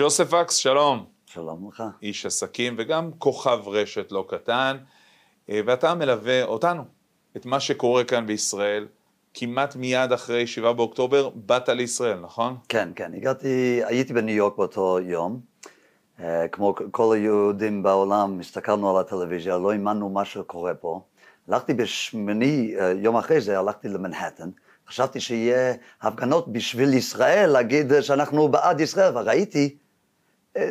ג'וסף אקס, שלום. שלום לך. איש עסקים וגם כוכב רשת לא קטן, אה, ואתה מלווה אותנו, את מה שקורה כאן בישראל. כמעט מיד אחרי 7 באוקטובר באת לישראל, נכון? כן, כן. הגעתי, הייתי בניו יורק באותו יום. Uh, כמו כל היהודים בעולם, הסתכלנו על הטלוויזיה, לא האמנו מה שקורה פה. הלכתי בשמיני, uh, יום אחרי זה הלכתי למנהטן. חשבתי שיהיה הפגנות בשביל ישראל, להגיד שאנחנו בעד ישראל, וראיתי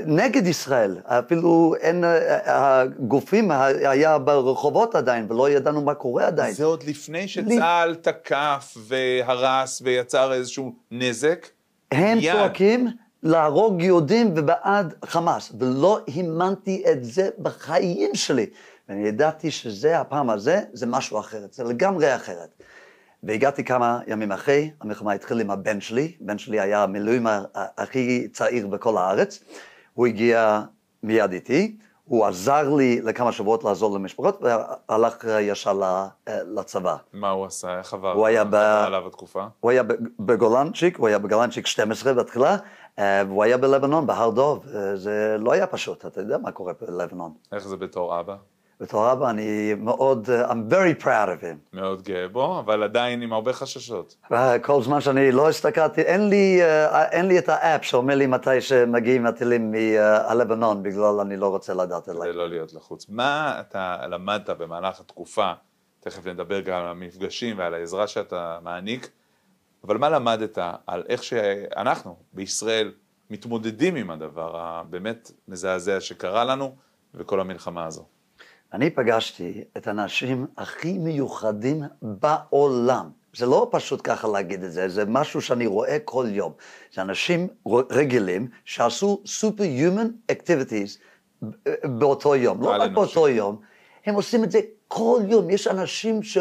נגד ישראל, אפילו אין, אה, הגופים היה ברחובות עדיין, ולא ידענו מה קורה עדיין. זה עוד לפני שצה"ל ל... תקף והרס ויצר איזשהו נזק? הם יד. צועקים להרוג יהודים ובעד חמאס, ולא האמנתי את זה בחיים שלי. ואני ידעתי שזה, הפעם הזה, זה משהו אחרת, זה לגמרי אחרת. והגעתי כמה ימים אחרי, המלחמה התחילה עם הבן שלי, הבן שלי היה המילואים הכי צעיר בכל הארץ. הוא הגיע מיד איתי, הוא עזר לי לכמה שבועות לעזור למשפחות, והלך ישר אה, לצבא. מה הוא עשה? איך עבר? הוא היה ב... עליו התקופה? הוא היה בגולנצ'יק, הוא היה בגולנצ'יק 12 בתחילה, אה, והוא היה בלבנון, בהר דוב. אה, זה לא היה פשוט, אתה יודע מה קורה בלבנון. איך זה בתור אבא? בתור אבא אני מאוד, uh, I'm very proud of him. מאוד גאה בו, אבל עדיין עם הרבה חששות. Uh, כל זמן שאני לא הסתכלתי, אין לי, uh, אין לי את האפ שאומר לי מתי שמגיעים הטילים מהלבנון, בגלל אני לא רוצה לדעת עליי. כדי לא להיות לחוץ. מה אתה למדת במהלך התקופה, תכף נדבר גם על המפגשים ועל העזרה שאתה מעניק, אבל מה למדת על איך שאנחנו בישראל מתמודדים עם הדבר הבאמת מזעזע שקרה לנו וכל המלחמה הזו? אני פגשתי את האנשים הכי מיוחדים בעולם. זה לא פשוט ככה להגיד את זה, זה משהו שאני רואה כל יום. זה אנשים רגילים שעשו super-human activities אה, באותו יום, לא רק באותו יום, הם עושים את זה כל יום. יש אנשים ש...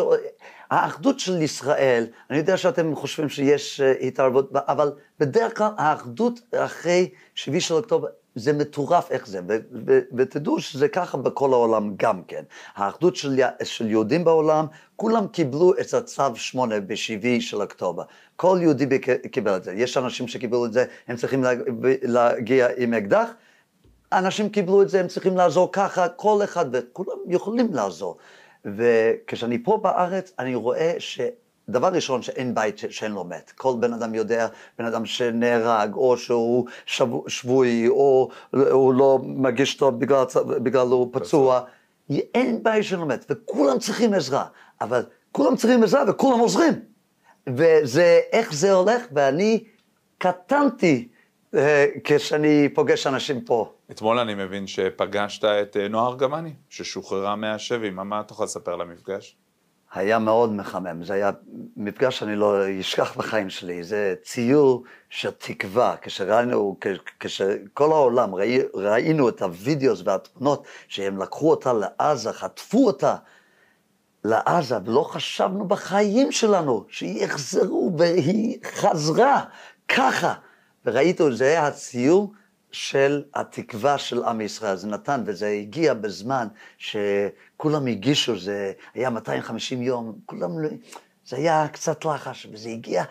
האחדות של ישראל, אני יודע שאתם חושבים שיש אה, התערבות, אבל בדרך כלל האחדות אחרי שביעי של אוקטובר זה מטורף איך זה, ו- ו- ותדעו שזה ככה בכל העולם גם כן. האחדות של, של יהודים בעולם, כולם קיבלו את הצו שמונה בשבעי של אוקטובר. כל יהודי קיבל את זה. יש אנשים שקיבלו את זה, הם צריכים להגיע עם אקדח, אנשים קיבלו את זה, הם צריכים לעזור ככה, כל אחד, וכולם יכולים לעזור. וכשאני פה בארץ, אני רואה ש... דבר ראשון שאין בית שאין לו מת, כל בן אדם יודע, בן אדם שנהרג או שהוא שבו, שבוי או הוא לא מגיש טוב בגלל, בגלל הוא פצוע, אין בית שאין לו מת וכולם צריכים עזרה, אבל כולם צריכים עזרה וכולם עוזרים. וזה, איך זה הולך, ואני קטנתי אה, כשאני פוגש אנשים פה. אתמול אני מבין שפגשת את אה, נועה ארגמני, ששוחררה מהשבי, מה, מה אתה יכול לספר על המפגש? היה מאוד מחמם, זה היה מפגש שאני לא אשכח בחיים שלי, זה ציור של תקווה, כשראינו, כשכל העולם ראי, ראינו את הווידאוס והתמונות שהם לקחו אותה לעזה, חטפו אותה לעזה, ולא חשבנו בחיים שלנו שיחזרו, והיא חזרה ככה, וראיתו, זה היה הציור של התקווה של עם ישראל. זה נתן, וזה הגיע בזמן שכולם הגישו, זה היה 250 יום, כולם, לא- זה היה קצת לחש, וזה הגיע.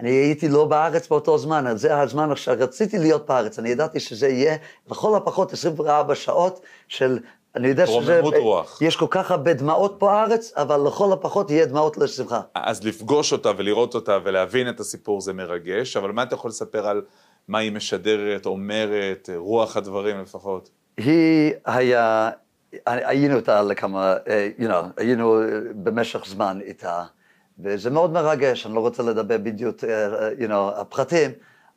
אני הייתי לא בארץ באותו זמן, זה הזמן שרציתי להיות בארץ, אני ידעתי שזה יהיה לכל הפחות 24 שעות של אני יודע שזה... רוח. יש כל כך הרבה דמעות פה הארץ, אבל לכל הפחות יהיה דמעות לשמחה. אז לפגוש אותה ולראות אותה ולהבין את הסיפור זה מרגש, אבל מה אתה יכול לספר על מה היא משדרת, אומרת, רוח הדברים לפחות. היא היה, היינו אותה לכמה, אה, you know, היינו אה, במשך זמן איתה, וזה מאוד מרגש, אני לא רוצה לדבר בדיוק, אה, you know, הפרטים,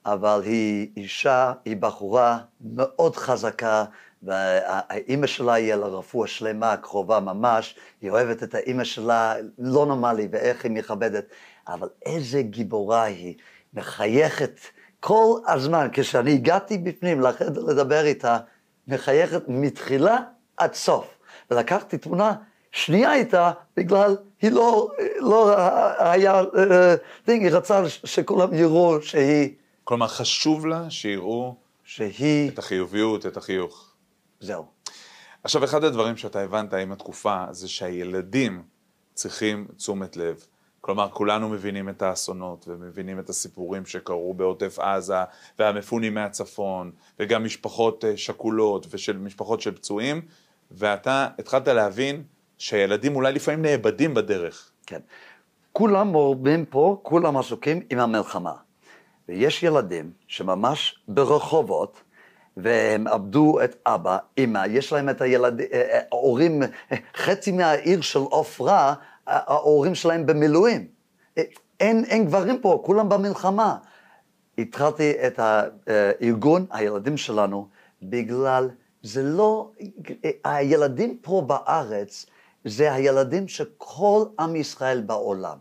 אבל היא אישה, היא בחורה מאוד חזקה, והאימא שלה היא על הרפואה שלמה, קרובה ממש, היא אוהבת את האימא שלה, לא נורמלי, ואיך היא מכבדת, אבל איזה גיבורה היא, מחייכת. כל הזמן, כשאני הגעתי בפנים לחדר לדבר איתה, מחייכת מתחילה עד סוף. ולקחתי תמונה שנייה איתה, בגלל, היא לא, לא היה, אה, דינג, היא רצה שכולם יראו שהיא... כלומר, חשוב לה שיראו שהיא... את החיוביות, את החיוך. זהו. עכשיו, אחד הדברים שאתה הבנת עם התקופה, זה שהילדים צריכים תשומת לב. כלומר, כולנו מבינים את האסונות ומבינים את הסיפורים שקרו בעוטף עזה והמפונים מהצפון וגם משפחות אה, שכולות ושל משפחות של פצועים ואתה התחלת להבין שהילדים אולי לפעמים נאבדים בדרך. כן. כולם מורמים פה, כולם עסוקים עם המלחמה. ויש ילדים שממש ברחובות, והם עבדו את אבא, אמא, יש להם את הילדים, אה, אה, הורים, חצי מהעיר של עופרה ההורים שלהם במילואים. אין, אין גברים פה, כולם במלחמה. התחלתי את הארגון, הילדים שלנו, בגלל, זה לא, הילדים פה בארץ, זה הילדים של כל עם ישראל בעולם.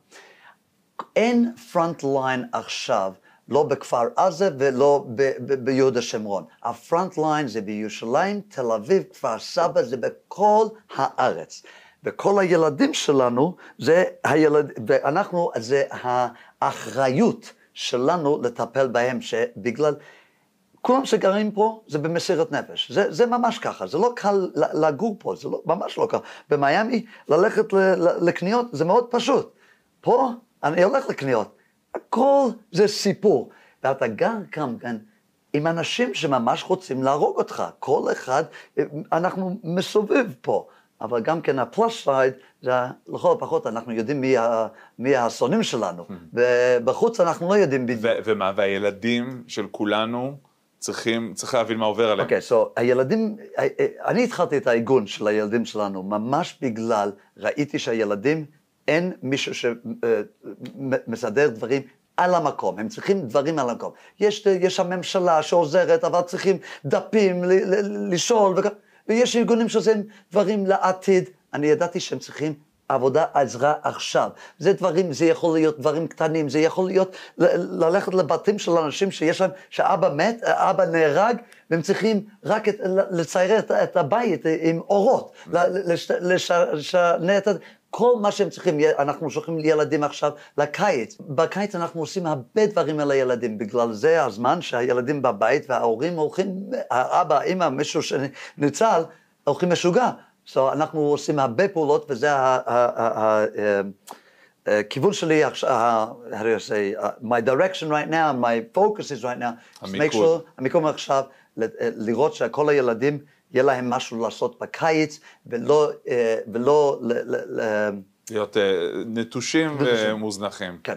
אין פרונט ליין עכשיו, לא בכפר עזה ולא ב- ב- ביהודה שומרון. הפרונט ליין זה בירושלים, תל אביב, כפר סבא, זה בכל הארץ. וכל הילדים שלנו, זה הילד, ואנחנו, זה האחריות שלנו לטפל בהם, שבגלל, כולם שגרים פה זה במסירת נפש, זה, זה ממש ככה, זה לא קל לגור פה, זה לא, ממש לא קל. במיאמי ללכת ל, ל, לקניות זה מאוד פשוט, פה אני הולך לקניות, הכל זה סיפור, ואתה גר כאן, כאן. עם אנשים שממש רוצים להרוג אותך, כל אחד, אה, אנחנו מסובב פה, אבל גם כן הפלוס סייד, זה לכל הפחות אנחנו יודעים מי, מי השונאים שלנו, hmm. ובחוץ אנחנו לא יודעים בדיוק. ומה, והילדים של כולנו צריכים, צריך להבין מה עובר עליהם. אוקיי, okay, אז so הילדים, אני התחלתי את העיגון של הילדים שלנו ממש בגלל, ראיתי שהילדים, אין מישהו שמסדר אה, דברים על המקום, הם צריכים דברים על המקום. יש, יש הממשלה שעוזרת, אבל צריכים דפים לשאול וכו'. ויש ארגונים שעושים דברים לעתיד. אני ידעתי שהם צריכים עבודה, עזרה עכשיו. זה דברים, זה יכול להיות דברים קטנים, זה יכול להיות ל- ללכת לבתים של אנשים שיש להם, שאבא מת, אבא נהרג, והם צריכים רק את, לצייר את, את הבית עם אורות, לשנה את זה, כל מה שהם צריכים, אנחנו שולחים לילדים עכשיו לקיץ. בקיץ אנחנו עושים הרבה דברים על הילדים, בגלל זה הזמן שהילדים בבית וההורים הולכים, האבא, האמא, מישהו שניצל, הולכים משוגע. אז so, אנחנו עושים הרבה פעולות וזה הכיוון אה, אה, שלי עכשיו, uh, my direction right now, my focus is right now, המיקום. Sure, המיקום עכשיו, אה, לראות שכל הילדים יהיה להם משהו לעשות בקיץ, ולא, אה, ולא ל, ל, ל... להיות אה, נטושים ומוזנחים. כן.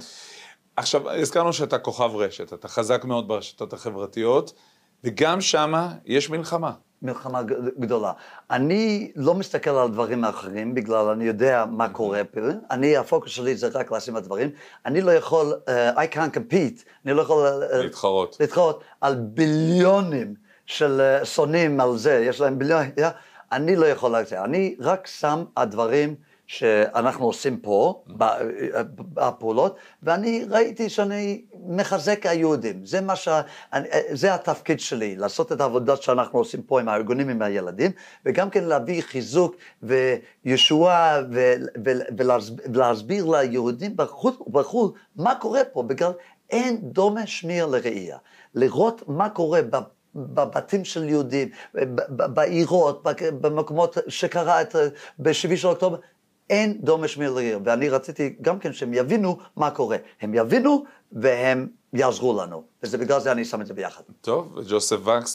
עכשיו, הזכרנו שאתה כוכב רשת, אתה חזק מאוד ברשתות החברתיות, וגם שמה יש מלחמה. מלחמה גדולה. אני לא מסתכל על דברים האחרים, בגלל אני יודע מה mhm. קורה פה. אני, הפוקוס שלי זה רק לשים את הדברים. אני לא יכול, uh, I can't compete, אני לא יכול... Uh, להתחרות. להתחרות על ביליונים. של אה, שונאים על זה, יש להם ביליון, אני לא יכול להגזים, אני רק שם הדברים שאנחנו עושים פה, בפעולות, אה, ואני ראיתי שאני מחזק היהודים, זה מה ש... אה, זה התפקיד שלי, לעשות את העבודות שאנחנו עושים פה עם הארגונים, עם הילדים, וגם כן להביא חיזוק וישועה ולהסביר ליהודים בחו"ל, בחו"ל מה קורה פה, בגלל אין דומה שמיר לראייה. לראות מה קורה בבתים של יהודים, בעירות, במקומות שקרה את, בשביעי של אוקטובר, אין דומה שמיר לעיר, ואני רציתי גם כן שהם יבינו מה קורה. הם יבינו והם יעזרו לנו, וזה בגלל זה אני שם את זה ביחד. טוב, ג'וסף וקס